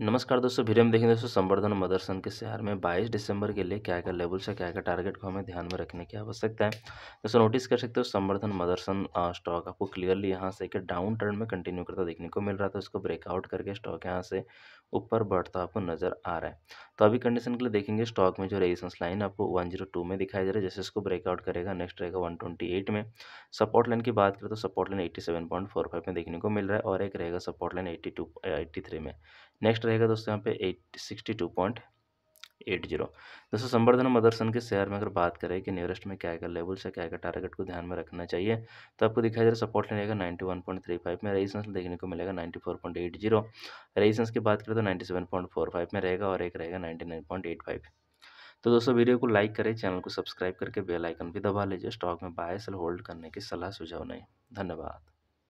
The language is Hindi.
नमस्कार दोस्तों वीडियो में देखें दोस्तों संवर्धन मदरसन के शेयर में 22 दिसंबर के लिए क्या क्या लेवल्स है क्या क्या टारगेट को हमें ध्यान में रखने की आवश्यकता है दोस्तों नोटिस कर सकते हो संवर्धन मदरसन स्टॉक आपको क्लियरली यहाँ से एक डाउन ट्रेंड में कंटिन्यू करता देखने को मिल रहा था उसको ब्रेकआउट करके स्टॉक यहाँ से ऊपर बढ़ता आपको नजर आ रहा है तो अभी कंडीशन के लिए देखेंगे स्टॉक में जो रेजिस्टेंस लाइन आपको टू में दिखाई दे रहा है जैसे इसको ब्रेकआउट करेगा नेक्स्ट रहेगा एट में सपोर्ट लाइन की बात करें तो सपोर्ट लाइन फाइव में देखने को मिल रहा है और एक रहेगा सपोर्ट लाइन एट्टी थ्री में नेक्स्ट रहेगा दोस्तों यहाँ पे eight sixty two point eight zero दोस्तों संवर्धन मदरसन के शहर में अगर बात करें कि नियरेस्ट में क्या क्या लेवल से क्या क्या टारगेट को ध्यान में रखना चाहिए तो आपको दिखाई दे रहा सपोर्ट का ninety one point three five में रेजिस्टेंस देखने को मिलेगा ninety four point eight zero resistance की बात करें तो ninety seven point four five में रहेगा और एक रहेगा ninety nine point eight five तो दोस्तों वीडियो को लाइक करें चैनल को सब्सक्राइब करके बेल आइकन भी दबा लीजिए स्टॉक में बाय सेल होल्ड करने की सलाह सुझाव नहीं धन्यवाद